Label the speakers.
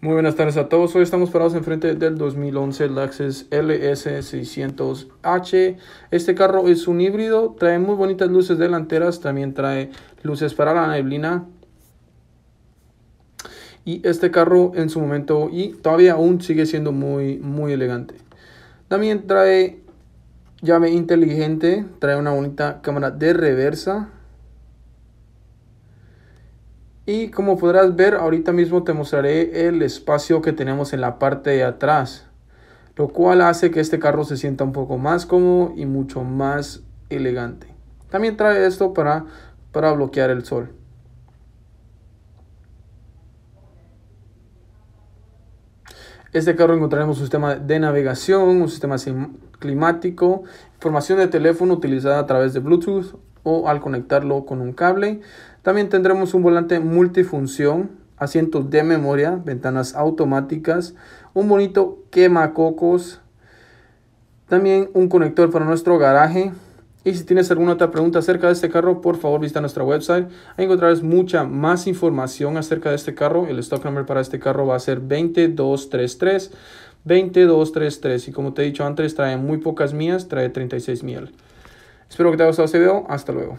Speaker 1: Muy buenas tardes a todos. Hoy estamos parados enfrente del 2011 Lexus LS600H. Este carro es un híbrido, trae muy bonitas luces delanteras, también trae luces para la neblina. Y este carro en su momento y todavía aún sigue siendo muy muy elegante. También trae llave inteligente, trae una bonita cámara de reversa, y como podrás ver, ahorita mismo te mostraré el espacio que tenemos en la parte de atrás. Lo cual hace que este carro se sienta un poco más cómodo y mucho más elegante. También trae esto para, para bloquear el sol. Este carro encontraremos un sistema de navegación, un sistema climático, información de teléfono utilizada a través de Bluetooth, o al conectarlo con un cable. También tendremos un volante multifunción, asientos de memoria, ventanas automáticas, un bonito quemacocos, también un conector para nuestro garaje. Y si tienes alguna otra pregunta acerca de este carro, por favor visita nuestra website. Ahí encontrarás mucha más información acerca de este carro. El stock number para este carro va a ser 2233. 2233. Y como te he dicho antes, trae muy pocas mías trae 36 mil. Espero que te haya gustado este video. Hasta luego.